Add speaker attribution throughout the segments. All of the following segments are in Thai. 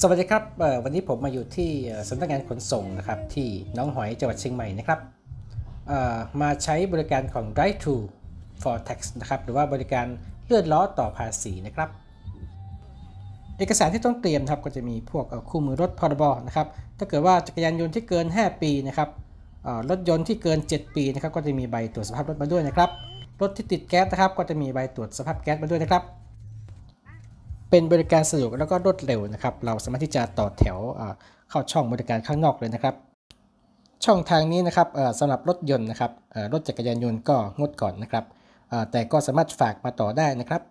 Speaker 1: สวัสดีครับวันนี้ผมมาอยู่ที่สำนักงานขนส่งนะครับที่น้องหอยจังหวัดเชียงใหม่นะครับมาใช้บริการของ Drive to for Tax นะครับหรือว่าบริการเลื่อนล้อต่อภาษีนะครับเอกสารที่ต้องเตรียมครับก็จะมีพวกคู่มือรถพรบนะครับถ้าเกิดว่าจักรยานยนต์ที่เกิน 5 ปีนะครับรถยนต์ที่เกิน 7 ปีนะครับก็จะมีใบตรวจสภาพรถมาด้วยนะครับ รถที่ติดแก๊สนะครับ ก็จะมีใบตรวจสภาพแก๊สมาด้วยนะครับเป็นบริการสะดวกแล้วก็รวดเร็วนะครับ เราสามารถที่จะต่อแถวเข้าช่องบริการข้างนอกเลยนะครับ ช่องทางนี้นะครับสำหรับรถยนต์นะครับรถจักรยานยนต์ก็งดก่อนนะครับแต่ก็สามารถฝากมาต่อได้นะครับ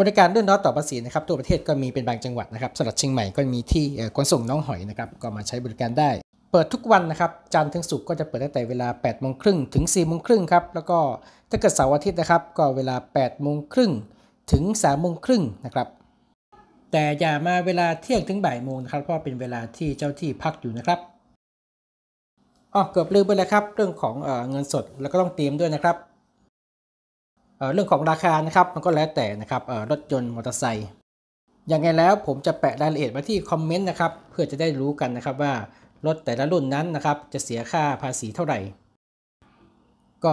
Speaker 1: บริการเรื่องน้อต่อภาษีนะครับทั่วประเทศก็มีเป็นบางจังหวัดนะครับสำหรับเชียงใหม่ก็มีที่ขนส่งน้องหอยนะครับก็มาใช้บริการได้ เปิดทุกวันนะครับจันทร์ถึงศุกร์ก็จะเปิดตั้งแต่เวลา8โมงครึ่งถึง4โมงครึ่งครับแล้วก็ถ้าเกิดเสาร์อาทิตย์นะครับ ก็เวลา8โมงครึ่งถึง3โมงครึ่งนะครับแต่อย่ามาเวลาเที่ยงถึงบ่ายโมงนะครับเพราะเป็นเวลาที่เจ้าที่พักอยู่นะครับอ๋อเกือบลืมไปแล้วครับเรื่องของเงินสดแล้วก็ต้องเตรียมด้วยนะครับเรื่องของราคานะครับมันก็แล้วแต่นะครับรถยนต์มอเตอร์ไซค์อย่างไรแล้วผมจะแปะรายละเอียดมาที่คอมเมนต์นะครับเพื่อจะได้รู้กันนะครับว่ารถแต่ละรุ่นนั้นนะครับจะเสียค่าภาษีเท่าไหร่ก็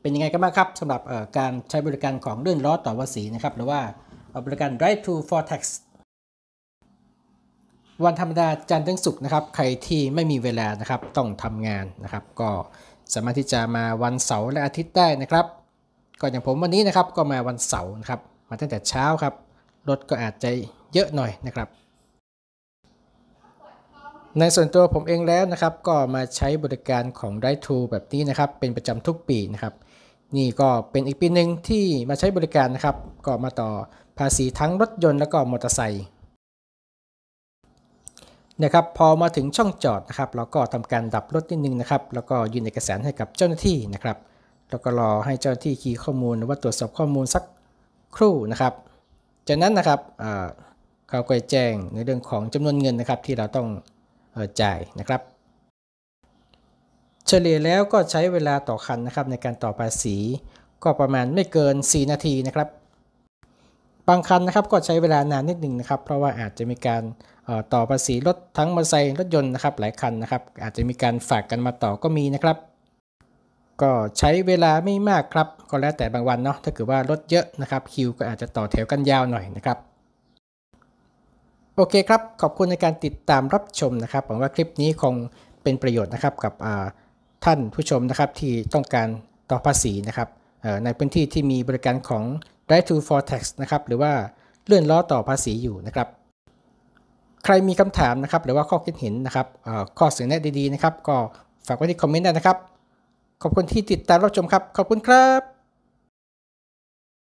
Speaker 1: เป็นยังไงกันบ้างครับสำหรับการใช้บริการของเรื่องล้อต่อภาษีนะครับหรือว่าบริการ Drive to for Tax วันธรรมดาจันทร์ถึงศุกร์นะครับ ใครที่ไม่มีเวลานะครับต้องทำงานนะครับ ก็สามารถที่จะมาวันเสาร์และอาทิตย์ได้นะครับก่อนอย่างผมวันนี้นะครับก็มาวันเสาร์นะครับมาตั้งแต่เช้าครับ รถก็อาจจะเยอะหน่อยนะครับ ในส่วนตัวผมเองแล้วนะครับก็มาใช้บริการของไรทูแบบนี้นะครับ เป็นประจำทุกปีนะครับนี่ก็เป็นอีกปีหนึ่งที่มาใช้บริการนะครับก็มาต่อภาษีทั้งรถยนต์แล้วก็มอเตอร์ไซค์นะครับพอมาถึงช่องจอดนะครับ เราก็ทำการดับรถนิดนึงนะครับ แล้วก็ยื่นเอกสารให้กับเจ้าหน้าที่นะครับแล้วก็รอให้เจ้าหน้าที่คีย์ข้อมูลหรือว่าตรวจสอบข้อมูลสักครู่นะครับ จากนั้นนะครับเขาก็แจ้งในเรื่องของจำนวนเงินนะครับที่เราต้องจ่ายนะครับ เฉลี่ยแล้วก็ใช้เวลาต่อคันนะครับในการต่อภาษีก็ประมาณไม่เกิน 4 นาทีนะครับ บางคันนะครับก็ใช้เวลานานนิดหนึ่งนะครับ เพราะว่าอาจจะมีการต่อภาษีรถทั้งมอเตอร์ไซค์รถยนต์นะครับ หลายคันนะครับอาจจะมีการฝากกันมาต่อก็มีนะครับ ก็ใช้เวลาไม่มากครับก็แล้วแต่บางวันเนาะถ้าเกิดว่ารถเยอะนะครับคิวก็อาจจะต่อแถวกันยาวหน่อยนะครับ โอเคครับขอบคุณในการติดตามรับชมนะครับหวังว่าคลิปนี้คงเป็นประโยชน์นะครับกับท่านผู้ชมนะครับที่ต้องการต่อภาษีนะครับในพื้นที่ที่มีบริการของ Drive to for Tax นะครับ หรือว่าเลื่อนล้อต่อภาษีอยู่นะครับใครมีคำถามนะครับ หรือว่าข้อคิดเห็นนะครับ ข้อเสนอแนะดีๆนะครับ ก็ฝากไว้ในคอมเมนต์ได้นะครับ ขอบคุณที่ติดตามรับชมครับ ขอบคุณครับ